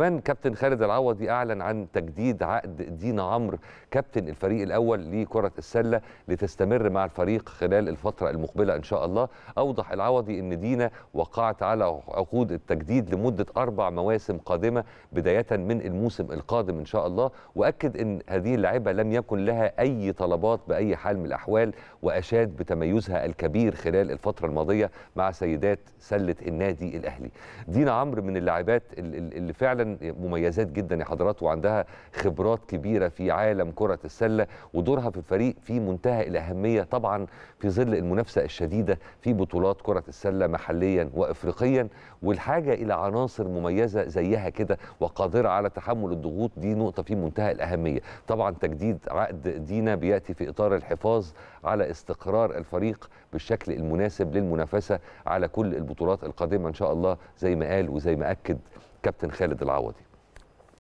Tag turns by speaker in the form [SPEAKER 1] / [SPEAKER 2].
[SPEAKER 1] كمان كابتن خالد العوضي اعلن عن تجديد عقد دينا عمرو كابتن الفريق الاول لكره السله لتستمر مع الفريق خلال الفتره المقبله ان شاء الله اوضح العوضي ان دينا وقعت على عقود التجديد لمده اربع مواسم قادمه بدايه من الموسم القادم ان شاء الله واكد ان هذه اللاعبه لم يكن لها اي طلبات باي حال من الاحوال واشاد بتميزها الكبير خلال الفتره الماضيه مع سيدات سله النادي الاهلي دينا عمرو من اللاعبات اللي فعلا كمان مميزات جدا يا حضرات وعندها خبرات كبيره في عالم كره السله ودورها في الفريق في منتهى الاهميه طبعا في ظل المنافسه الشديده في بطولات كره السله محليا وافريقيا والحاجه الى عناصر مميزه زيها كده وقادره على تحمل الضغوط دي نقطه في منتهى الاهميه طبعا تجديد عقد دينا بياتي في اطار الحفاظ على استقرار الفريق بالشكل المناسب للمنافسه على كل البطولات القادمه ان شاء الله زي ما قال وزي ما اكد كابتن خالد العوضي